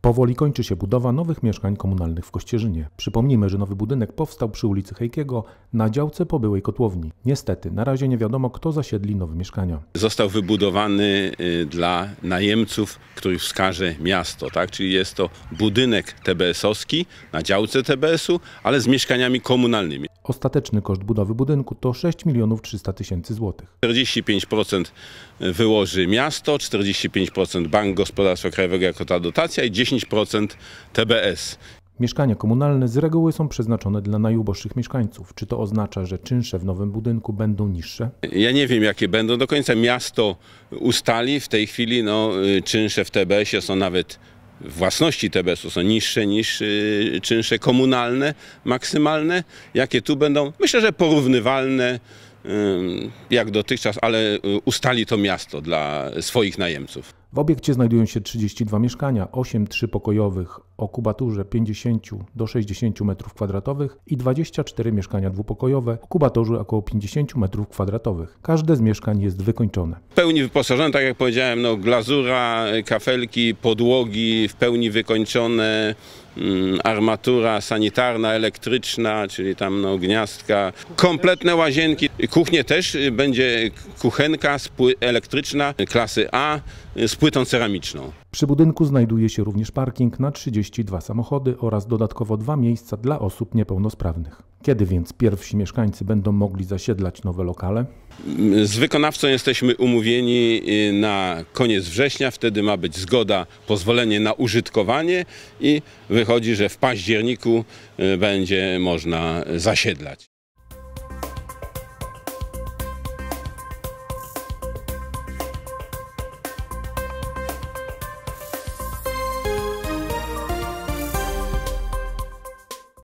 Powoli kończy się budowa nowych mieszkań komunalnych w Kościerzynie. Przypomnijmy, że nowy budynek powstał przy ulicy Hejkiego na działce po byłej kotłowni. Niestety, na razie nie wiadomo, kto zasiedli nowe mieszkania. Został wybudowany y, dla najemców, których wskaże miasto, tak? czyli jest to budynek TBS-owski na działce TBS-u, ale z mieszkaniami komunalnymi. Ostateczny koszt budowy budynku to 6 milionów 300 tysięcy złotych. 45% wyłoży miasto, 45% Bank Gospodarstwa Krajowego jako ta dotacja i 10 10% TBS. Mieszkania komunalne z reguły są przeznaczone dla najuboższych mieszkańców. Czy to oznacza, że czynsze w nowym budynku będą niższe? Ja nie wiem, jakie będą. Do końca miasto ustali. W tej chwili no, y, czynsze w TBS-ie są nawet własności TBS-u są niższe niż y, czynsze komunalne maksymalne. Jakie tu będą? Myślę, że porównywalne y, jak dotychczas, ale y, ustali to miasto dla swoich najemców. W obiekcie znajdują się 32 mieszkania, 8 trzypokojowych o kubaturze 50 do 60 m2 i 24 mieszkania dwupokojowe o kubaturze około 50 m2. Każde z mieszkań jest wykończone. W pełni wyposażone, tak jak powiedziałem, no, glazura, kafelki, podłogi w pełni wykończone, mm, armatura sanitarna, elektryczna, czyli tam no, gniazdka, kompletne łazienki. Kuchnie też będzie kuchenka elektryczna klasy A, Y, z płytą ceramiczną. Przy budynku znajduje się również parking na 32 samochody oraz dodatkowo dwa miejsca dla osób niepełnosprawnych. Kiedy więc pierwsi mieszkańcy będą mogli zasiedlać nowe lokale? Z wykonawcą jesteśmy umówieni y, na koniec września, wtedy ma być zgoda, pozwolenie na użytkowanie i wychodzi, że w październiku y, będzie można zasiedlać.